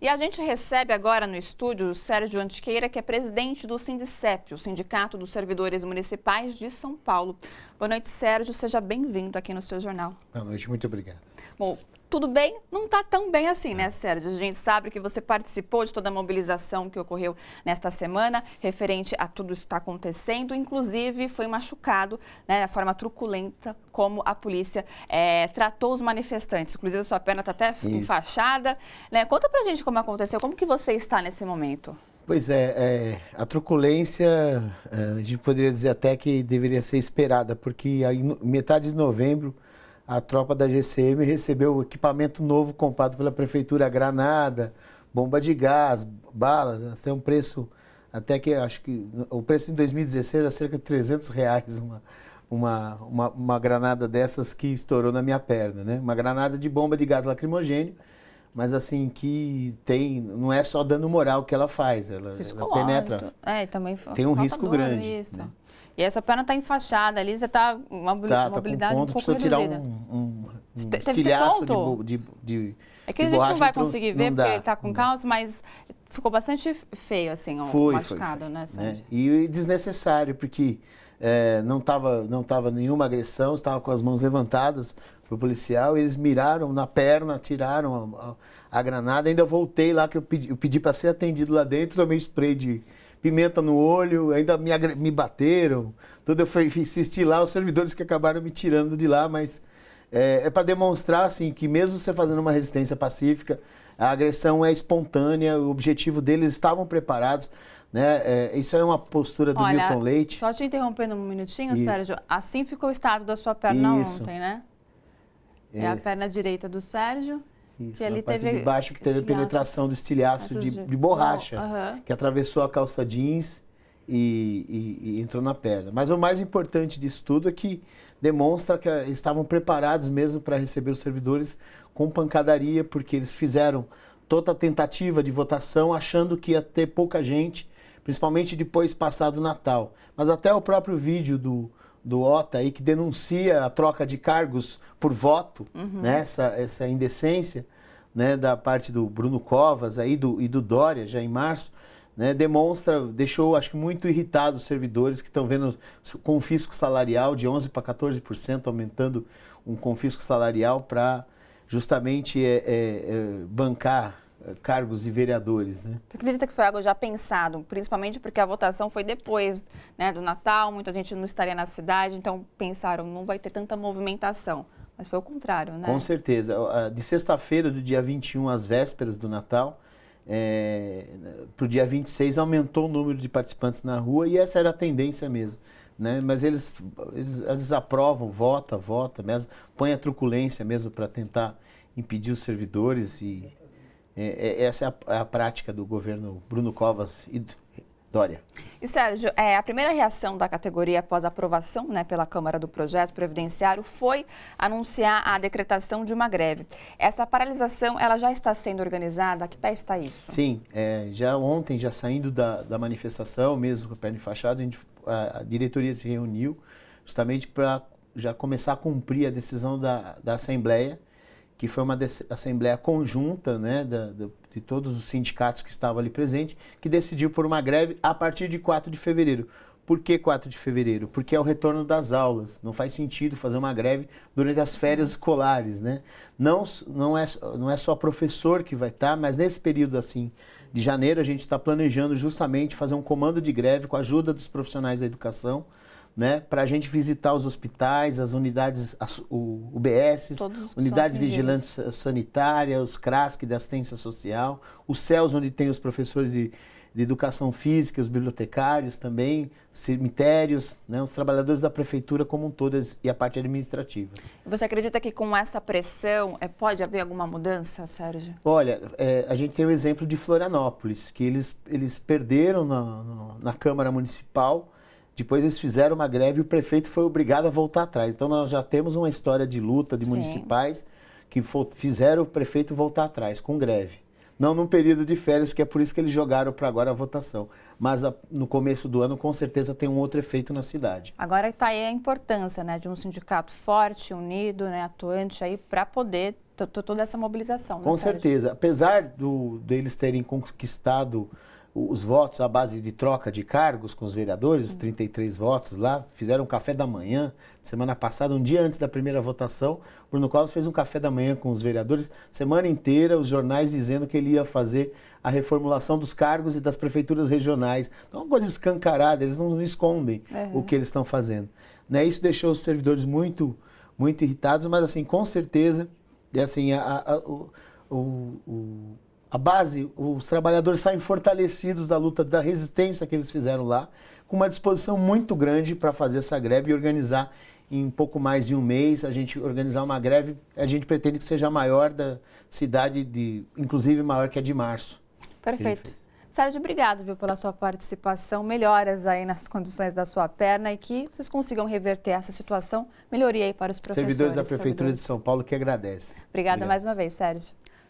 E a gente recebe agora no estúdio o Sérgio Antiqueira, que é presidente do Sindicep, o Sindicato dos Servidores Municipais de São Paulo. Boa noite, Sérgio. Seja bem-vindo aqui no seu jornal. Boa noite, muito obrigado. Bom, tudo bem? Não está tão bem assim, né, Sérgio? A gente sabe que você participou de toda a mobilização que ocorreu nesta semana, referente a tudo isso que está acontecendo, inclusive foi machucado, né, da forma truculenta como a polícia é, tratou os manifestantes. Inclusive, sua perna está até enfaixada. Né? Conta pra gente como aconteceu, como que você está nesse momento? Pois é, é a truculência, é, a gente poderia dizer até que deveria ser esperada, porque aí, metade de novembro a tropa da GCM recebeu equipamento novo comprado pela prefeitura, granada, bomba de gás, balas, até um preço, até que acho que o preço em 2016 era cerca de 300 reais uma, uma, uma, uma granada dessas que estourou na minha perna, né? Uma granada de bomba de gás lacrimogênio mas assim, que tem. Não é só dando moral que ela faz, ela, ela penetra. É, também Tem um risco grande. Isso. Né? E essa perna está enfaixada ali, você está uma tá, mobilidade tá com ponto, um pouco precisa tirar um, um, um Te, de, de, de, É que de a gente não vai conseguir ver tá não porque está com calça, mas Ficou bastante feio, assim, o foi, machucado, foi, foi. Né, né, Sérgio? E desnecessário, porque é, não estava não tava nenhuma agressão, estava com as mãos levantadas para o policial, eles miraram na perna, tiraram a, a, a granada. Ainda voltei lá, que eu pedi, eu pedi para ser atendido lá dentro, tomei spray de pimenta no olho, ainda me, me bateram, tudo eu fui, assisti lá, os servidores que acabaram me tirando de lá, mas é, é para demonstrar assim, que mesmo você fazendo uma resistência pacífica, a agressão é espontânea, o objetivo deles estavam preparados. Né? É, isso é uma postura do Olha, Milton Leite. Só te interrompendo um minutinho, isso. Sérgio. Assim ficou o estado da sua perna isso. ontem, né? É. é a perna direita do Sérgio. Isso, que ali teve de baixo que teve estilhaço. penetração do estilhaço de, de borracha, que atravessou a calça jeans e, e, e, entrou na perna. Mas o mais importante disso tudo é que demonstra que ah, estavam preparados mesmo para receber os servidores com pancadaria, porque eles fizeram toda a tentativa de votação achando que ia ter pouca gente, principalmente depois passado Natal. Mas até o próprio vídeo do, do OTA aí, que denuncia a troca de cargos por voto, uhum. né, essa, essa indecência né, da parte do Bruno Covas aí, do, e do Dória já em março, né, demonstra, deixou, acho que muito irritado os servidores que estão vendo confisco salarial de 11% para 14%, aumentando um confisco salarial para justamente é, é, é, bancar é, cargos de vereadores, né? acredita que foi algo já pensado, principalmente porque a votação foi depois né, do Natal, muita gente não estaria na cidade, então pensaram, não vai ter tanta movimentação. Mas foi o contrário, né? Com certeza. De sexta-feira, do dia 21 às vésperas do Natal, é, para o dia 26 aumentou o número de participantes na rua e essa era a tendência mesmo. Né? Mas eles, eles, eles aprovam, vota, vota mesmo, põe a truculência mesmo para tentar impedir os servidores e é, é, essa é a, é a, prática do governo Bruno Covas e do, Dória. E Sérgio, é, a primeira reação da categoria após a aprovação né, pela Câmara do projeto previdenciário foi anunciar a decretação de uma greve. Essa paralisação ela já está sendo organizada? A que pé está isso? Sim, é, já ontem, já saindo da, da manifestação, mesmo com a perna fachada, a, a diretoria se reuniu justamente para já começar a cumprir a decisão da, da Assembleia que foi uma assembleia conjunta né, da, da, de todos os sindicatos que estavam ali presentes, que decidiu por uma greve a partir de 4 de fevereiro. Por que 4 de fevereiro? Porque é o retorno das aulas. Não faz sentido fazer uma greve durante as férias escolares, né? Não, não, é, não é só professor que vai estar, mas nesse período assim de janeiro a gente está planejando justamente fazer um comando de greve com a ajuda dos profissionais da educação né, para a gente visitar os hospitais, as unidades, as, o, UBS, unidades vigilantes sanitárias, os CRASC da assistência social, os CELS, onde tem os professores de, de educação física, os bibliotecários também, cemitérios, né, os trabalhadores da prefeitura como um todo e a parte administrativa. Você acredita que com essa pressão é, pode haver alguma mudança, Sérgio? Olha, é, a gente tem o exemplo de Florianópolis, que eles, eles perderam na, na Câmara Municipal depois eles fizeram uma greve e o prefeito foi obrigado a voltar atrás. Então nós já temos uma história de luta de Sim. municipais que fizeram o prefeito voltar atrás com greve. Não num período de férias, que é por isso que eles jogaram para agora a votação. Mas a, ah, no começo do ano, com certeza, tem um outro efeito na cidade. Agora está aí a importância né, de um sindicato forte, unido, né, atuante aí para poder toda essa mobilização. Né, com certeza. Apesar do, deles terem conquistado os votos à base de troca de cargos com os vereadores, os 33 uhum. votos lá, fizeram um café da manhã, semana passada, um dia antes da primeira votação, Bruno Covas fez um café da manhã com os vereadores, semana inteira, os jornais dizendo que ele ia fazer a reformulação dos cargos e das prefeituras regionais. Então, é uma coisa escancarada, eles não escondem uhum. o que eles estão fazendo. Né? Isso deixou os servidores muito, muito irritados, mas assim, com certeza, e, assim, a, a, o, o, o a base, os trabalhadores saem fortalecidos da luta, da resistência que eles fizeram lá, com uma disposição muito grande para fazer essa greve e organizar em pouco mais de um mês, a gente organizar uma greve, a gente pretende que seja a maior da cidade, de, inclusive maior que a de março. Perfeito. Sérgio, obrigado viu, pela sua participação. Melhoras aí nas condições da sua perna e que vocês consigam reverter essa situação. Melhoria aí para os professores. Servidores da Prefeitura servidores. de São Paulo que agradecem. Obrigada Obrigado. mais uma vez, Sérgio.